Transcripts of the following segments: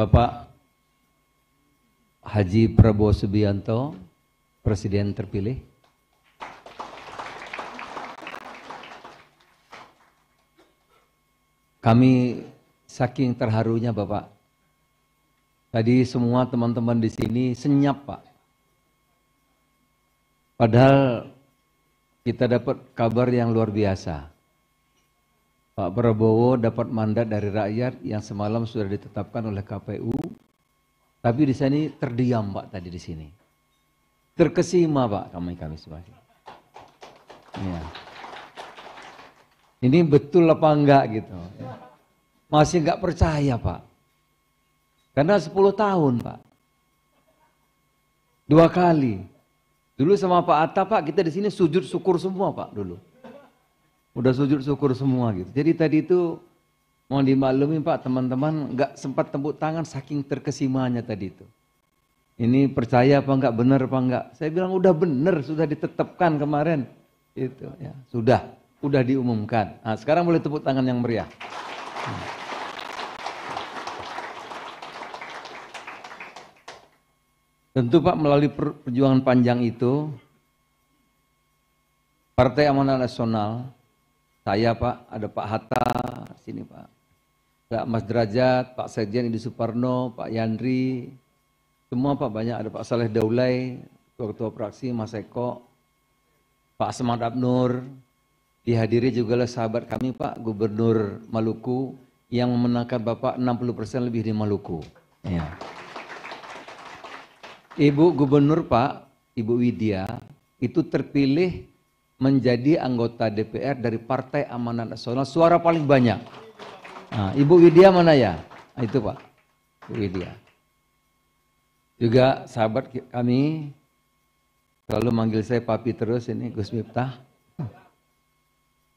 Bapak Haji Prabowo Subianto, Presiden terpilih. Kami saking terharunya Bapak. Tadi semua teman-teman di sini senyap Pak. Padahal kita dapat kabar yang luar biasa. Pak Prabowo dapat mandat dari rakyat yang semalam sudah ditetapkan oleh KPU, tapi di sini terdiam Pak tadi di sini. Terkesima Pak kami kami sebagai. Ya. Ini betul apa enggak gitu. Ya. Masih enggak percaya Pak. Karena 10 tahun Pak. Dua kali. Dulu sama Pak Atta Pak kita di sini sujud syukur semua Pak dulu udah sujud syukur semua gitu. Jadi tadi itu mau dimaklumi Pak teman-teman nggak sempat tepuk tangan saking terkesimanya tadi itu. Ini percaya apa enggak benar apa enggak? Saya bilang udah benar sudah ditetapkan kemarin itu ya sudah udah diumumkan. Nah, sekarang boleh tepuk tangan yang meriah. Tentu Pak melalui perjuangan panjang itu Partai Amanat Nasional saya Pak, ada Pak Hatta, sini Pak. Ada Mas Derajat, Pak Sekjen Indi Suparno, Pak Yandri, semua Pak banyak, ada Pak Saleh Daulay, Ketua Praksi, Mas Eko, Pak Semangat Abnur, dihadiri juga lah sahabat kami Pak Gubernur Maluku yang memenangkan Bapak 60% lebih di Maluku. Ya. Ibu Gubernur Pak, Ibu Widya, itu terpilih menjadi anggota DPR dari Partai Amanat Nasional suara paling banyak. Nah, Ibu Widya mana ya? Nah, itu Pak, Ibu Widya. Juga sahabat kami selalu manggil saya papi terus ini Gus Miftah.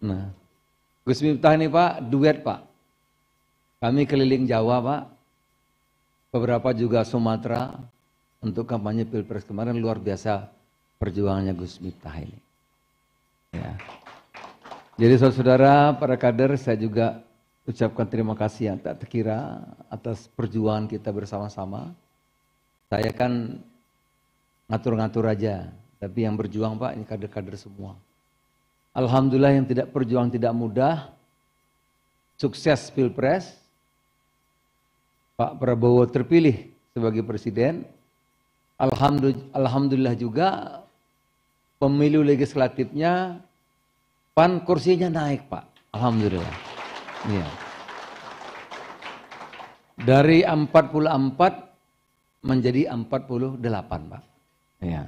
Nah, Gus Miftah ini Pak, duet Pak. Kami keliling Jawa Pak, beberapa juga Sumatera untuk kampanye Pilpres kemarin luar biasa perjuangannya Gus Miftah ini. Ya. Jadi saudara-saudara, para kader, saya juga ucapkan terima kasih yang tak terkira atas perjuangan kita bersama-sama. Saya kan ngatur-ngatur aja, tapi yang berjuang Pak ini kader-kader semua. Alhamdulillah yang tidak berjuang tidak mudah, sukses Pilpres, Pak Prabowo terpilih sebagai presiden. Alhamdulillah juga pemilu legislatifnya pan kursinya naik pak alhamdulillah iya dari 44 menjadi 48 pak iya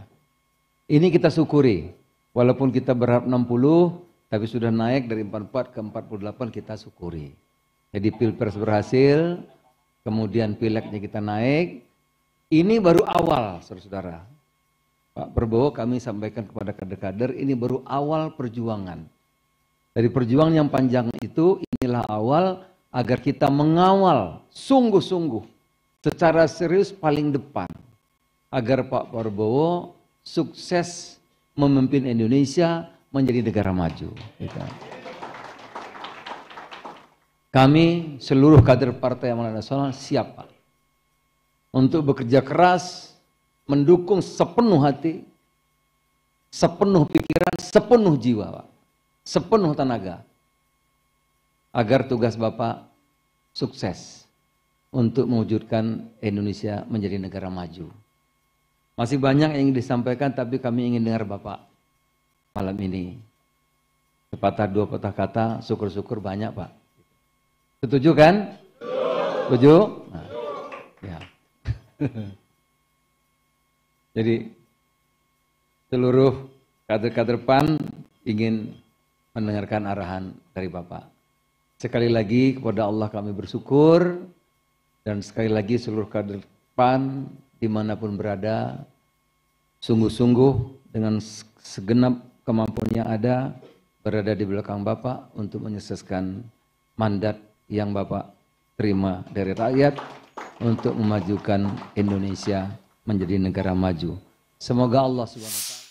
ini kita syukuri walaupun kita berharap 60 tapi sudah naik dari 44 ke 48 kita syukuri jadi pilpres berhasil kemudian pileknya kita naik ini baru awal saudara-saudara Pak Prabowo kami sampaikan kepada kader-kader ini baru awal perjuangan. Dari perjuangan yang panjang itu inilah awal agar kita mengawal sungguh-sungguh secara serius paling depan agar Pak Prabowo sukses memimpin Indonesia menjadi negara maju. Gitu. Kami seluruh kader Partai Amanat Nasional siap Pak, untuk bekerja keras mendukung sepenuh hati, sepenuh pikiran, sepenuh jiwa, Pak. sepenuh tenaga, agar tugas Bapak sukses untuk mewujudkan Indonesia menjadi negara maju. Masih banyak yang ingin disampaikan, tapi kami ingin dengar Bapak malam ini. Sepatah dua patah kata, syukur-syukur banyak Pak. Setuju kan? Setuju? Nah, ya. Jadi seluruh kader-kader PAN ingin mendengarkan arahan dari Bapak. Sekali lagi kepada Allah kami bersyukur dan sekali lagi seluruh kader PAN dimanapun berada sungguh-sungguh dengan segenap kemampuan yang ada berada di belakang Bapak untuk menyukseskan mandat yang Bapak terima dari rakyat untuk memajukan Indonesia menjadi negara maju. Semoga Allah swt